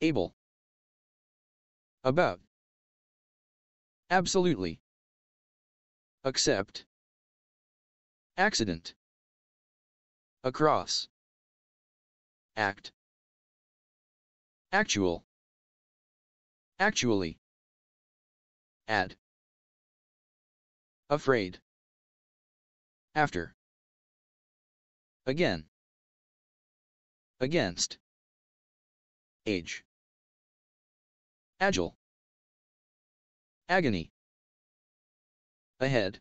Able. About. Absolutely. Accept. Accident. Across. Act. Actual. Actually. Add. Afraid. After. Again. Against. Age. Agile. Agony. Ahead.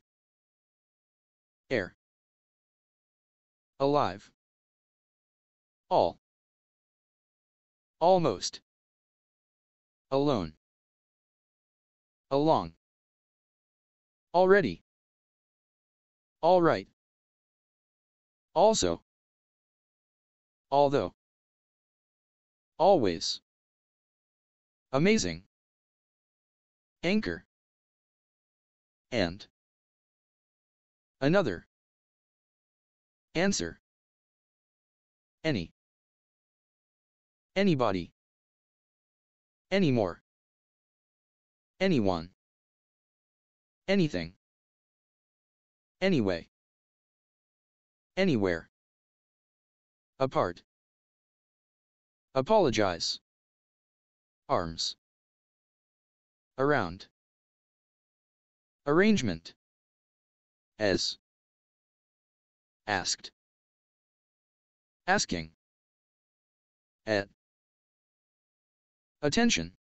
Air. Alive. All. Almost. Alone. Along. Already. All right. Also. Although. Always. Amazing. Anchor. And. Another. Answer. Any. Anybody. Anymore. Anyone. Anything. Anyway. Anywhere. Apart. Apologize. Arms. Around. Arrangement. As. Asked. Asking. At. Attention.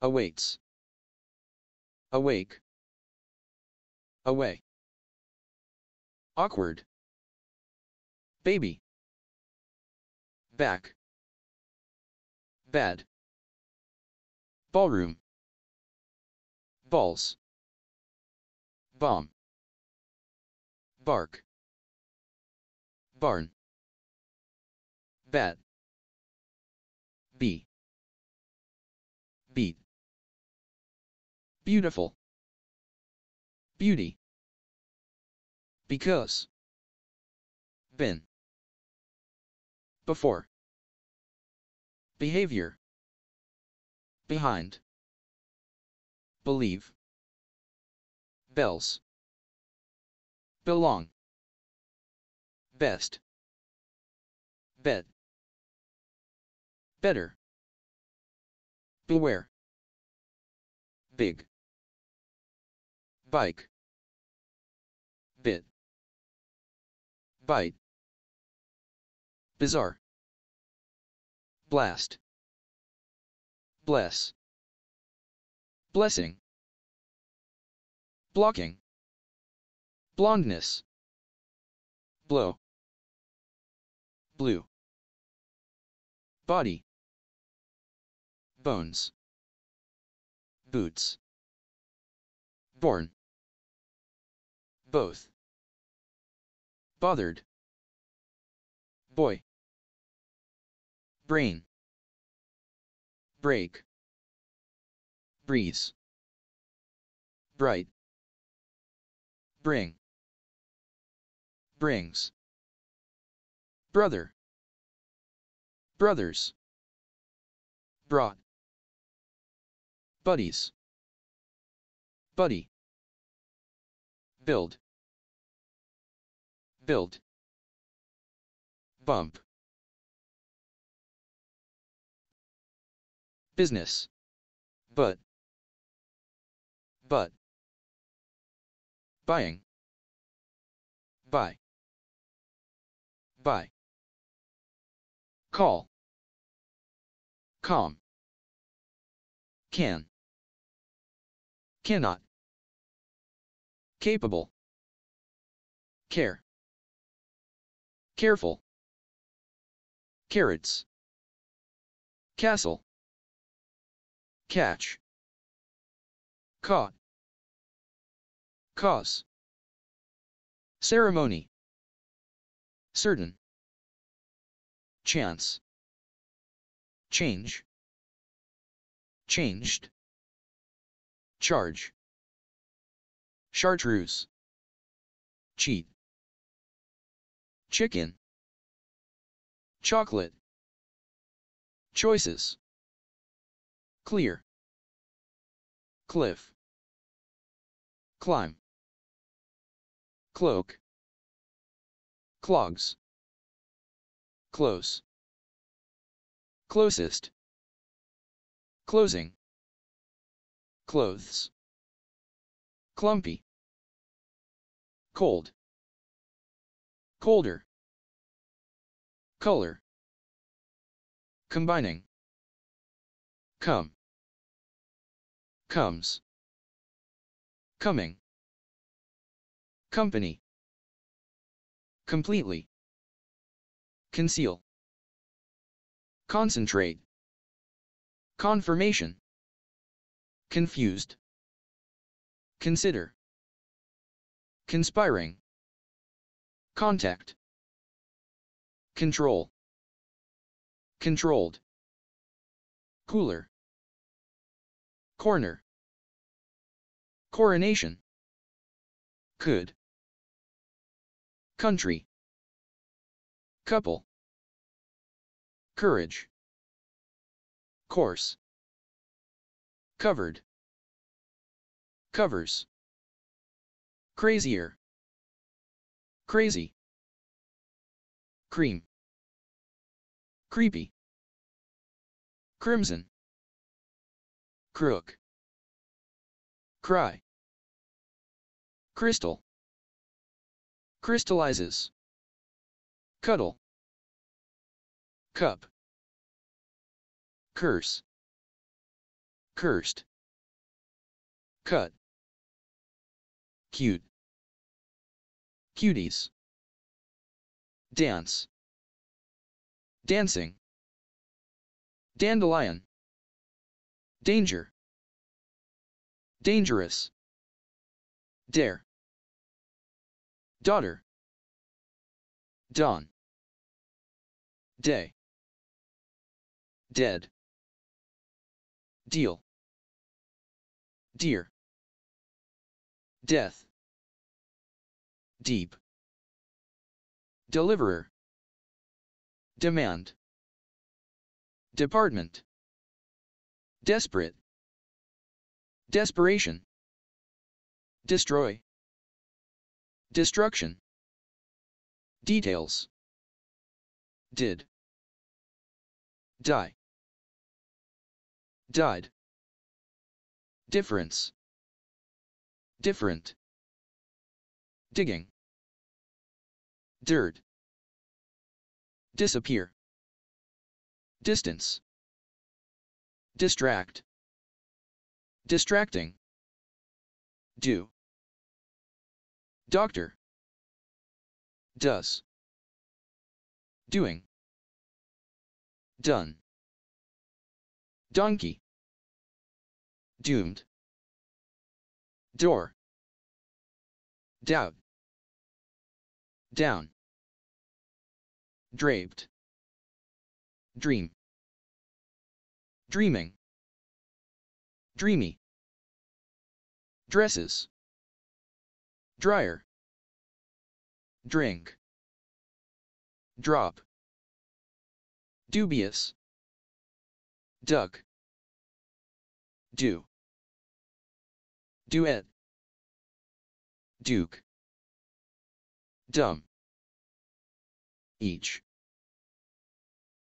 Awaits. Awake. Away. Awkward. Baby. Back bed, ballroom, balls, bomb, bark, barn, bat, bee, beat, beautiful, beauty, because, been, before, Behavior. Behind. Believe. Bells. Belong. Best. Bed. Better. Beware. Big. Bike. Bit. Bite. Bizarre. Blast. Bless. Blessing. Blocking. Blondness. Blow. Blue. Body. Bones. Boots. Born. Both. Bothered. Boy brain break breeze bright bring brings brother brothers brought buddies buddy build build bump business. But, but, buying, buy, buy, call, Com. can, cannot, capable, care, careful, carrots, castle, catch caught cause ceremony certain chance change changed charge chartreuse cheat chicken chocolate choices clear cliff climb cloak clogs close closest closing clothes clumpy cold colder color combining come comes coming company completely conceal concentrate confirmation confused consider conspiring contact control controlled cooler Corner, Coronation. Could. Country. Couple. Courage. Course. Covered. Covers. Crazier. Crazy. Cream. Creepy. Crimson crook cry crystal crystallizes cuddle cup curse cursed cut cute cuties dance dancing dandelion Danger. Dangerous. Dare. Daughter. Dawn. Day. Dead. Deal. Dear. Death. Deep. Deliverer. Demand. Department. Desperate. Desperation. Destroy. Destruction. Details. Did. Die. Died. Difference. Different. Digging. Dirt. Disappear. Distance. Distract. Distracting. Do. Doctor. Does. Doing. Done. Donkey. Doomed. Door. Doubt. Down. Draped. Dream dreaming, dreamy, dresses, dryer, drink, drop, dubious, duck, do, duet, duke, dumb, each,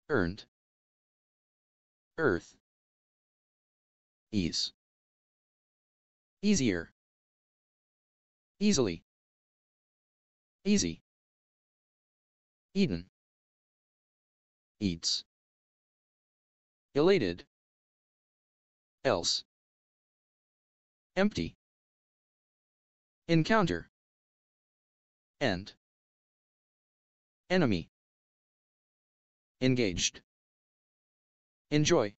earned, earth, Ease. Easier. Easily. Easy. Eden. Eats. Elated. Else. Empty. Encounter. End. Enemy. Engaged. Enjoy.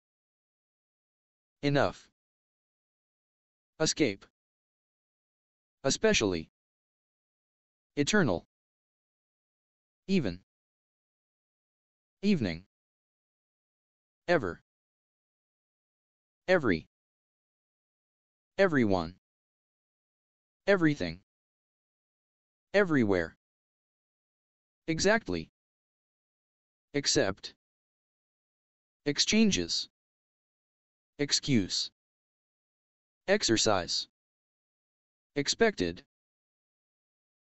Enough. Escape. Especially. Eternal. Even. Evening. Ever. Every. Everyone. Everything. Everywhere. Exactly. Except. Exchanges. Excuse. Exercise. Expected.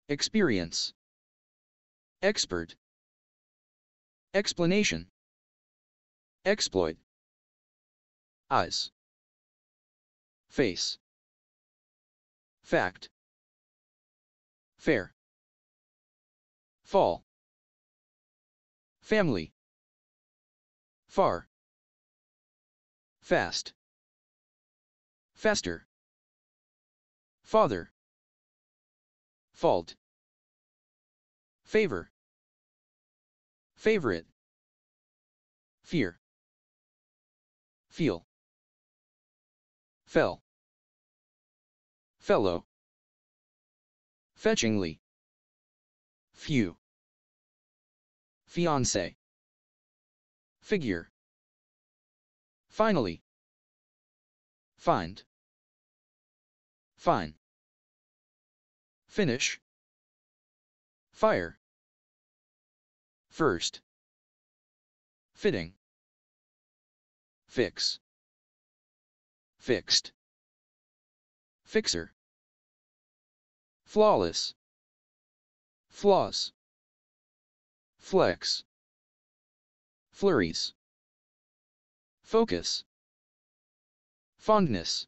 Experience. Expert. Explanation. Exploit. Eyes. Face. Fact. Fair. Fall. Family. Far. Fast. Faster. Father. Fault. Favor. Favorite. Fear. Feel. Fell. Fellow. Fetchingly. Few. Fiance. Figure. Finally. Find. Fine. Finish. Fire. First. Fitting. Fix. Fixed. Fixer. Flawless. Flaws. Flex. Flurries. Focus. Fondness.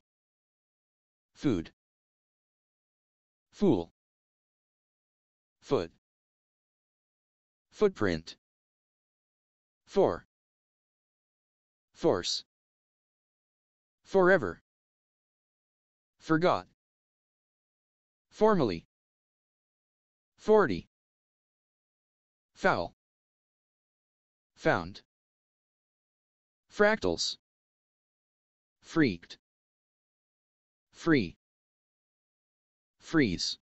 Food. Fool. Foot. Footprint. For. Force. Forever. Forgot. Formally. Forty. Foul. Found. Fractals. Freaked. Free. Freeze.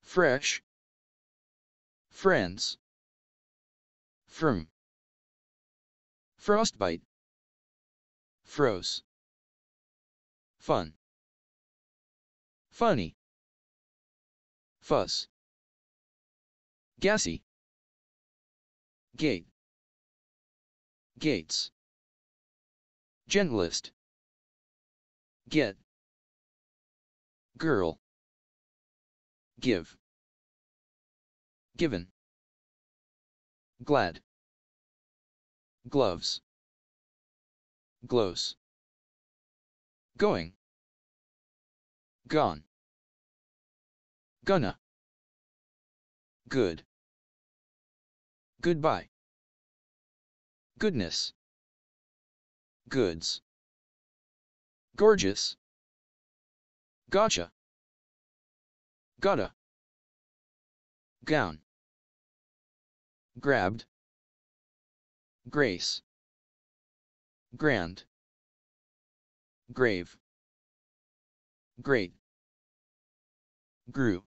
Fresh. Friends. From. Frostbite. Froze. Fun. Funny. Fuss. Gassy. Gate. Gates. Gentlest. Get. Girl. Give. Given. Glad. Gloves. Glows. Going. Gone. Gonna. Good. Goodbye goodness, goods, gorgeous, gotcha, gotta, gown, grabbed, grace, grand, grave, great, grew,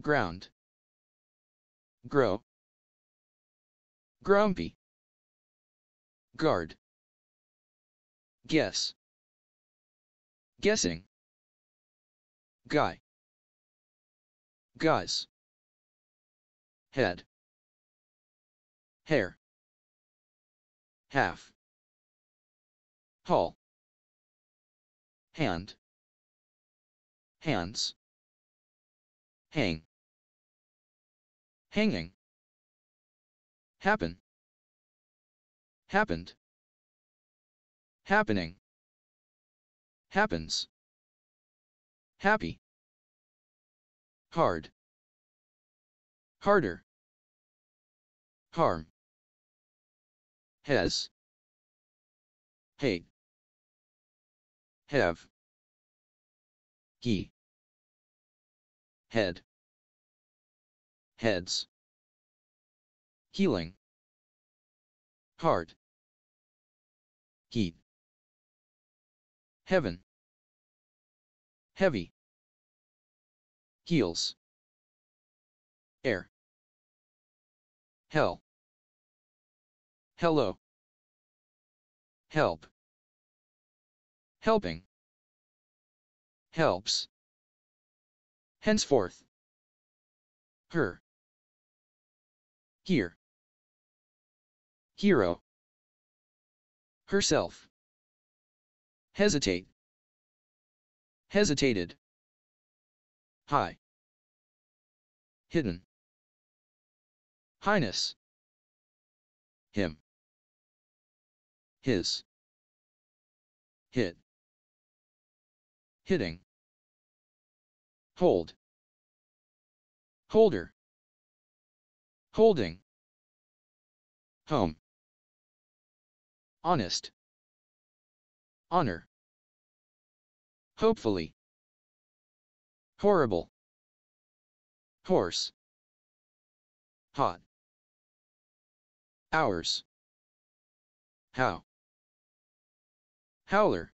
ground, grow, Grumpy. Guard. Guess. Guessing. Guy. Guys. Head. Hair. Half. Hall. Hand. Hands. Hang. Hanging happen happened happening happens happy hard harder harm has hate have he head heads healing, heart, heat, heaven, heavy, heels, air, hell, hello, help, helping, helps, henceforth, her, here, Hero. Herself. Hesitate. Hesitated. High. Hidden. Highness. Him. His. Hit. Hitting. Hold. Holder. Holding. Home honest, honor, hopefully, horrible, horse, hot, hours, how, howler,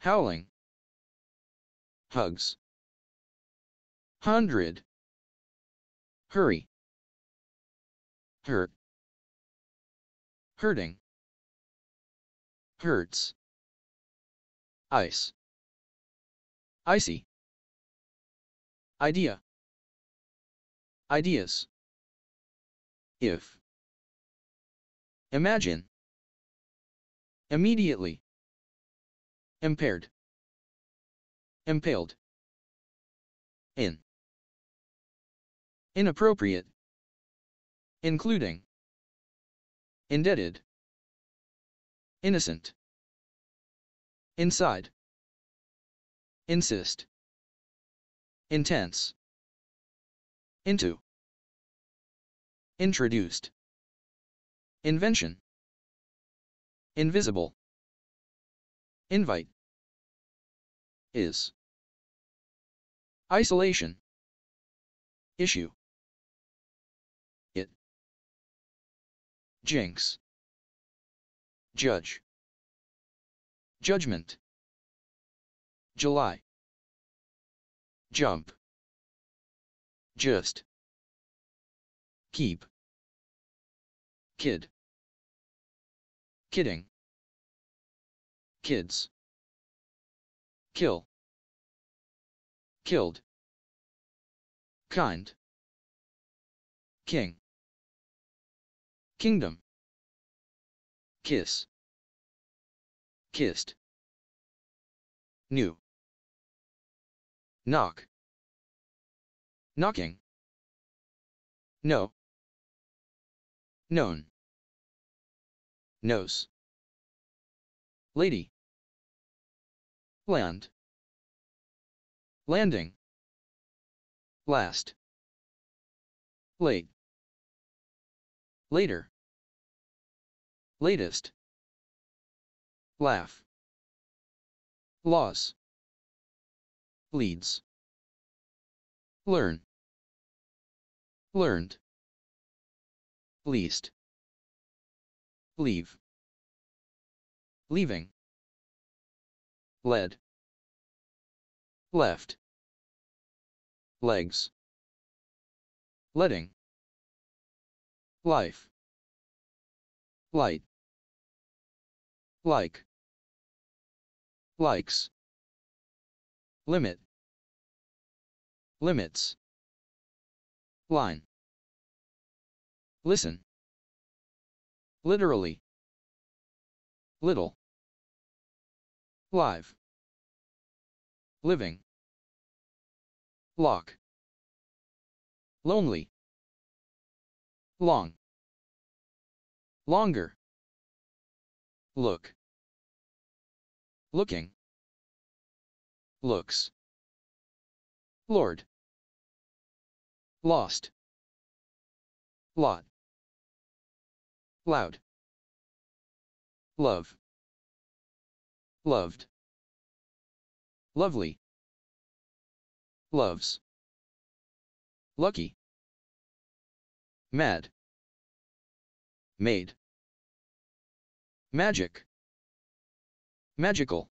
howling, hugs, hundred, hurry, hurt, hurting, hurts, ice, icy, idea, ideas, if, imagine, immediately, impaired, impaled, in, inappropriate, including, indebted, innocent, inside, insist, intense, into, introduced, invention, invisible, invite, is, isolation, issue, Jinx. Judge. Judgment. July. Jump. Just. Keep. Kid. Kidding. Kids. Kill. Killed. Kind. King. Kingdom. Kiss. Kissed. New. Knock. Knocking. No. Known. Nose. Lady. Land. Landing. Last. Late. Later. Latest. Laugh. Laws. Leads. Learn. Learned. Least. Leave. Leaving. Led. Left. Legs. Letting. Life. Light like likes limit limits line listen literally little live living lock lonely long longer Look. Looking. Looks. Lord. Lost. Lot. Loud. Love. Loved. Lovely. Loves. Lucky. Mad. Made. Magic. Magical.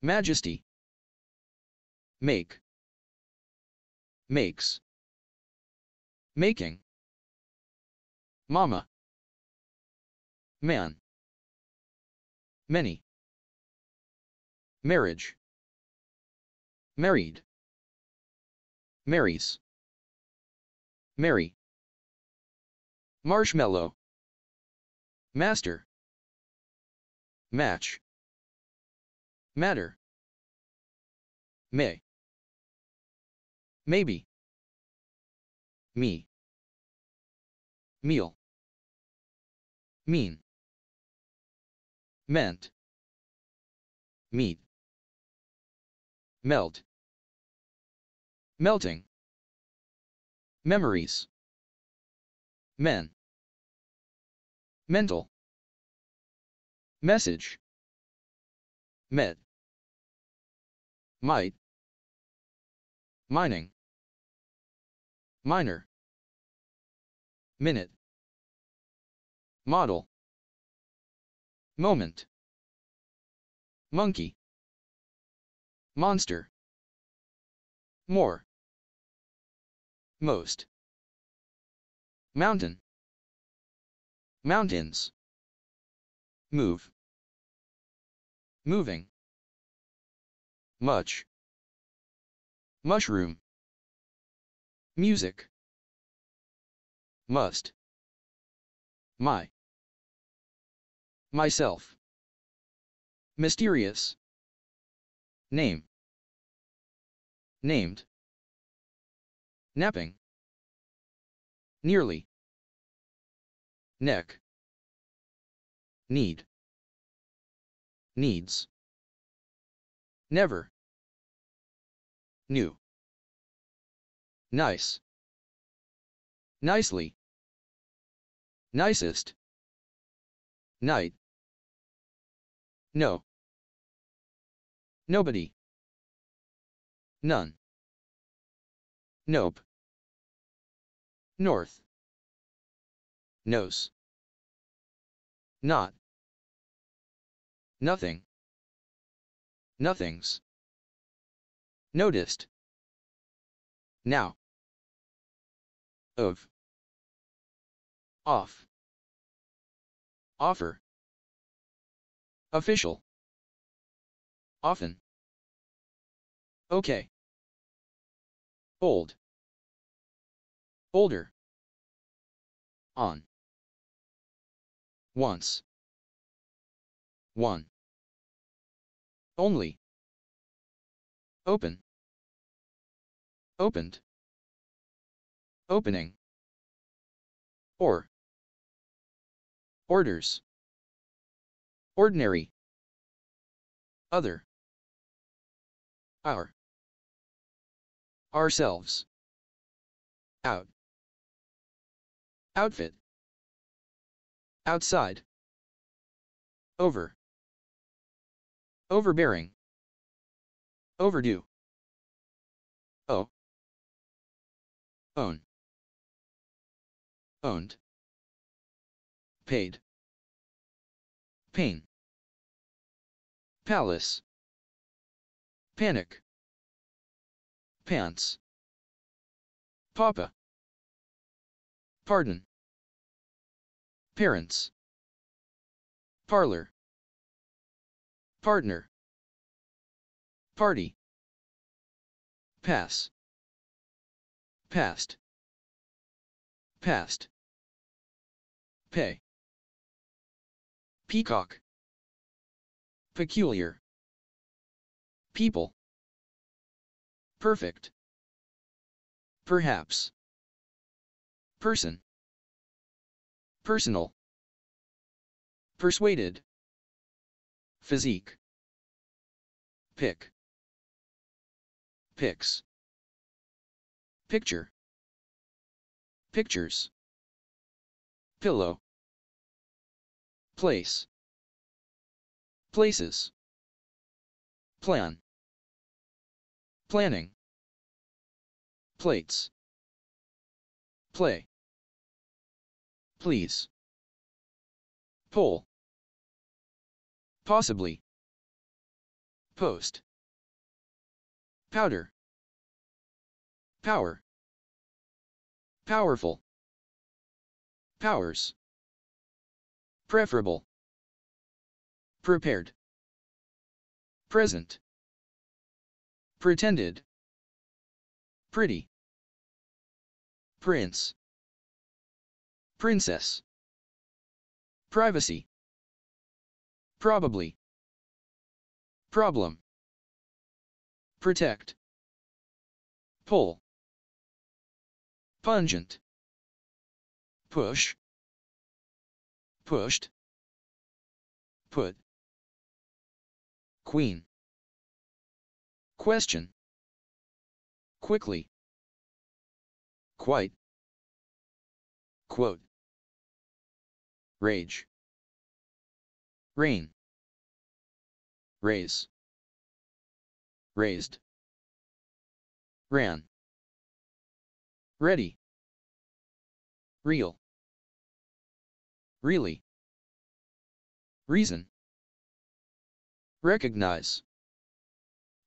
Majesty. Make. Makes. Making. Mama. Man. Many. Marriage. Married. Marries. Mary. Marshmallow. Master. Match. Matter. May. Maybe. Me. Meal. Mean. Meant. Meet. Melt. Melting. Memories. Men. Mental. Message. Met. Might. Mining. Minor. Minute. Model. Moment. Monkey. Monster. More. Most. Mountain. Mountains. Move. Moving. Much. Mushroom. Music. Must. My. Myself. Mysterious. Name. Named. Napping. Nearly neck need needs never new nice nicely nicest night no nobody none nope north Nose. Not. Nothing. Nothings. Noticed. Now. Of. Off. Offer. Official. Often. Okay. Old. Older. On once. 1. Only. Open. Opened. Opening. Or. Orders. Ordinary. Other. Our. Ourselves. Out. Outfit. Outside. Over. Overbearing. Overdue. Oh. Own. Owned. Paid. Pain. Palace. Panic. Pants. Papa. Pardon. Parents. Parlor. Partner. Party. Pass. Past. Past. Pay. Peacock. Peculiar. People. Perfect. Perhaps. Person. Personal. Persuaded. Physique. Pick. Picks. Picture. Pictures. Pillow. Place. Places. Plan. Planning. Plates. Play. Please. Poll. Possibly. Post. Powder. Power. Powerful. Powers. Preferable. Prepared. Present. Pretended. Pretty. Prince. Princess. Privacy. Probably. Problem. Protect. Pull. Pungent. Push. Pushed. Put. Queen. Question. Quickly. Quite. Quote rage, rain, raise, raised, ran, ready, real, really, reason, recognize,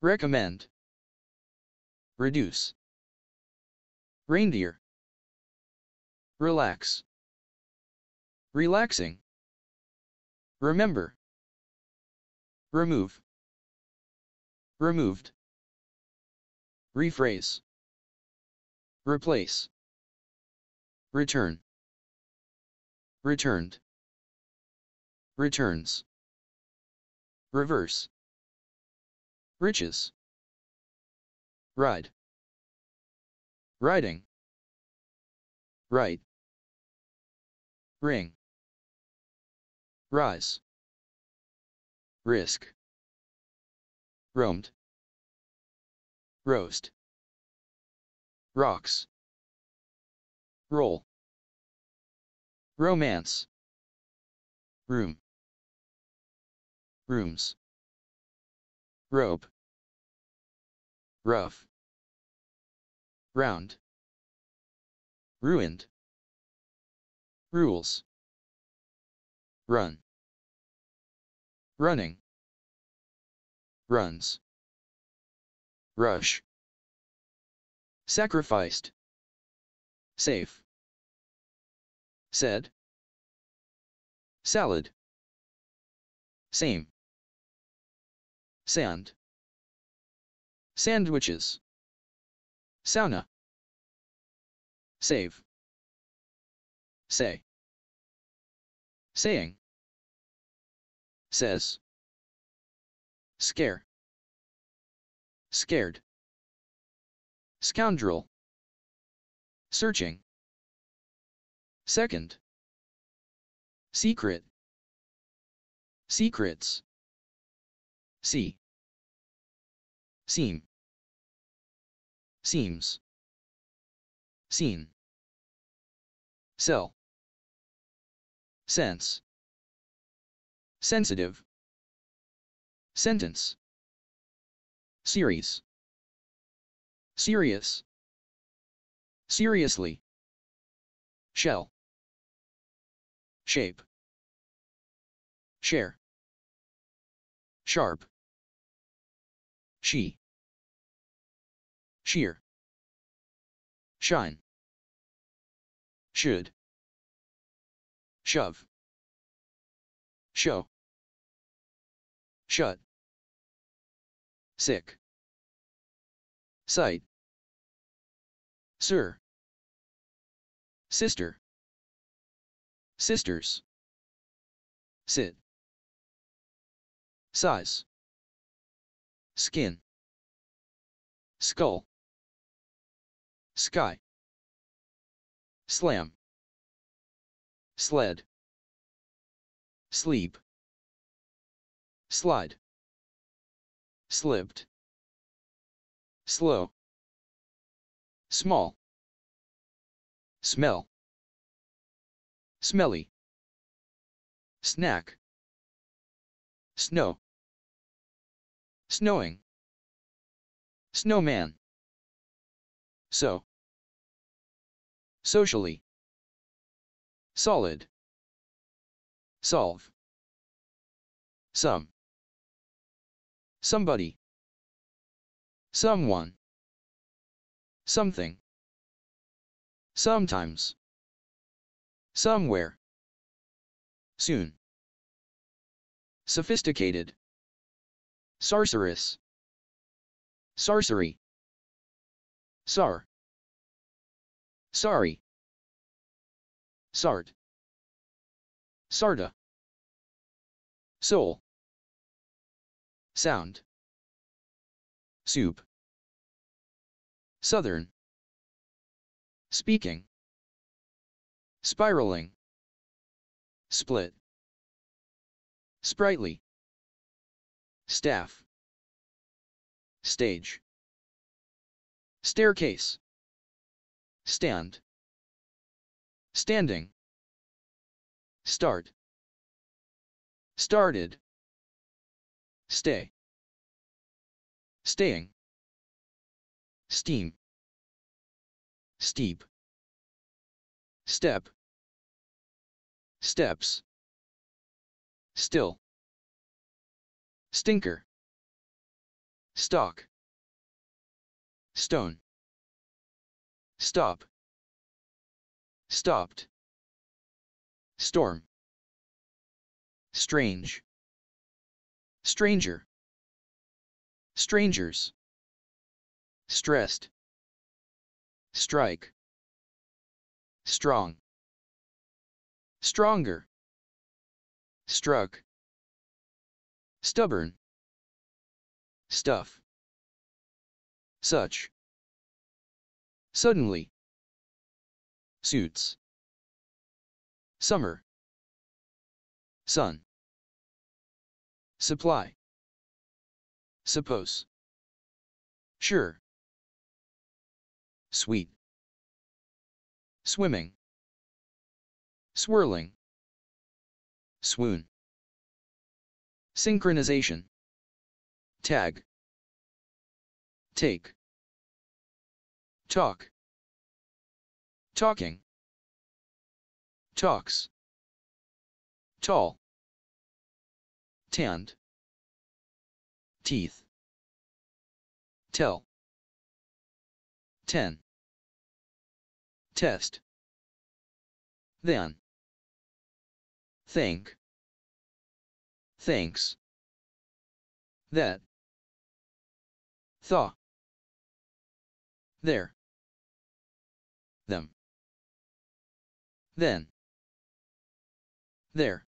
recommend, reduce, reindeer, relax, Relaxing. Remember. Remove. Removed. Rephrase. Replace. Return. Returned. Returns. Reverse. Riches. Ride. Riding. Right. Ring rise, risk, roamed, roast, rocks, roll, romance, room, rooms, rope, rough, round, ruined, rules run running runs rush sacrificed safe said salad same sand sandwiches sauna save say saying, says, scare, scared, scoundrel, searching, second, secret, secrets, see, seem, seems, seen, sell. Sense. Sensitive. Sentence. Series. Serious. Seriously. Shell. Shape. Share. Sharp. She. Sheer. Shine. Should shove, show, shut, sick, sight, sir, sister, sisters, sit, size, skin, skull, sky, slam, sled, sleep, slide, slipped, slow, small, smell, smelly, snack, snow, snowing, snowman, so, socially, Solid. Solve. Some. Somebody. Someone. Something. Sometimes. Somewhere. Soon. Sophisticated. Sorceress. Sorcery. Sar. Sorry. Sart. Sarda. Soul. Sound. Soup. Southern. Speaking. Spiraling. Split. Sprightly. Staff. Stage. Staircase. Stand standing, start, started, stay, staying, steam, steep, step, steps, still, stinker, stock, stone, stop, stopped, storm, strange, stranger, strangers, stressed, strike, strong, stronger, struck, stubborn, stuff, such, suddenly, Suits. Summer. Sun. Supply. Suppose. Sure. Sweet. Swimming. Swirling. Swoon. Synchronization. Tag. Take. Talk. Talking. Talks. Tall. Tanned. Teeth. Tell. Ten. Test. Then. Think. Thinks. That. Thaw. There. Them then, there,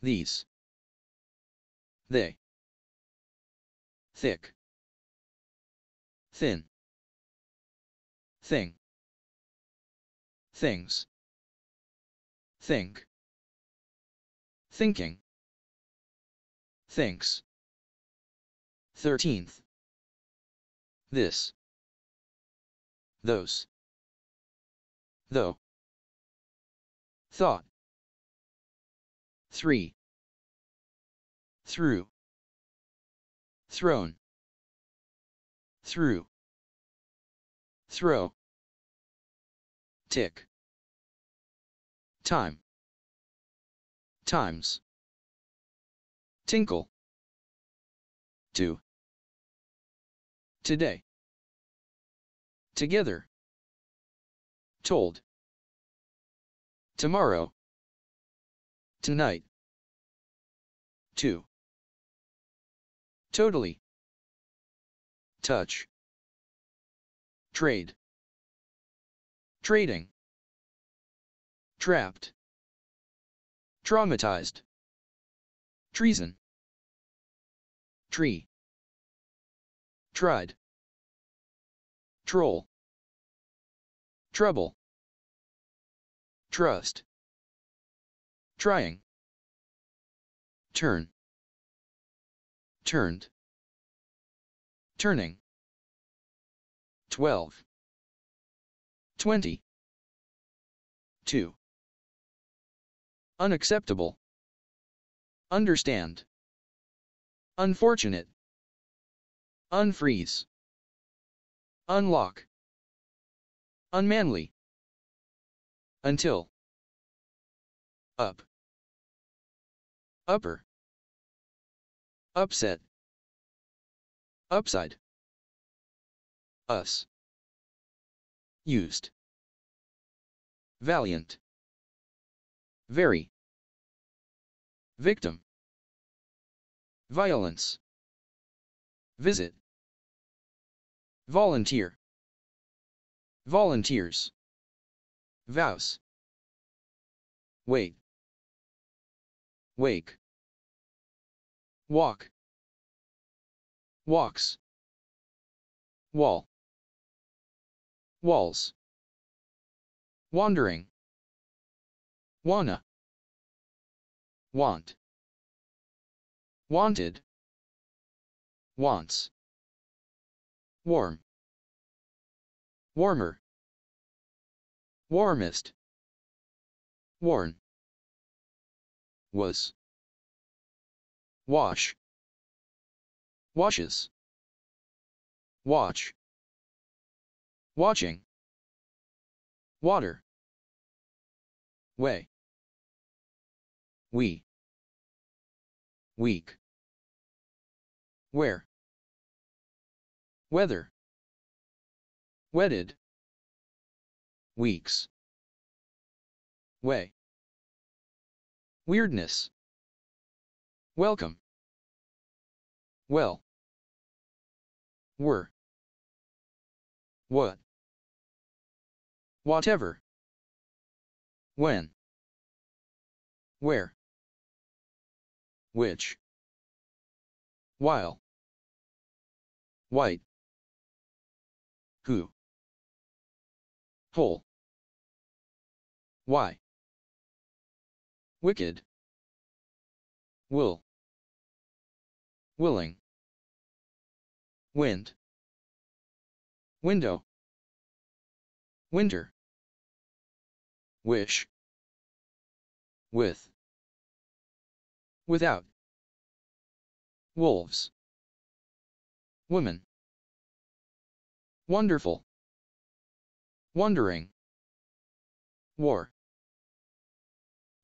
these, they, thick, thin, thing, things, think, thinking, thinks, thirteenth, this, those, though, thought 3 through Thrown. through throw tick time times tinkle to today together told Tomorrow. Tonight. 2. Totally. Touch. Trade. Trading. Trapped. Traumatized. Treason. Tree. Tried. Troll. Trouble. Trust. Trying. Turn. Turned. Turning. 12. 20. 2. Unacceptable. Understand. Unfortunate. Unfreeze. Unlock. Unmanly. Until. Up. Upper. Upset. Upside. Us. Used. Valiant. Very. Victim. Violence. Visit. Volunteer. Volunteers. Vows. Wait. Wake. Walk. Walks. Wall. Walls. Wandering. Wanna. Want. Wanted. Wants. Warm. Warmer. Warmest. Worn. Was. Wash. Washes. Watch. Watching. Water. Way. We. Week. Where. Weather. Wedded weeks. Way. Weirdness. Welcome. Well. Were. What. Whatever. When. Where. Which. While. White. Who whole. Why? Wicked. Will. Willing. Wind. Window. Winter. Wish. With. Without. Wolves. Woman. Wonderful. Wondering. War.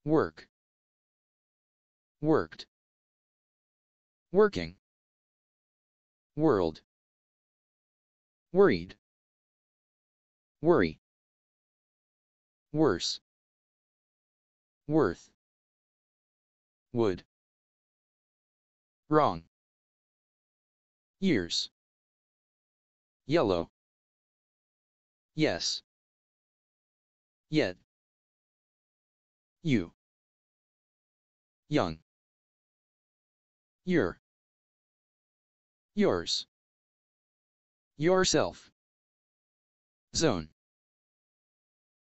Work. Worked. Working. World. Worried. Worry. Worse. Worth. Would. Wrong. Years. Yellow. Yes. Yet. You. Young. Your. Yours. Yourself. Zone.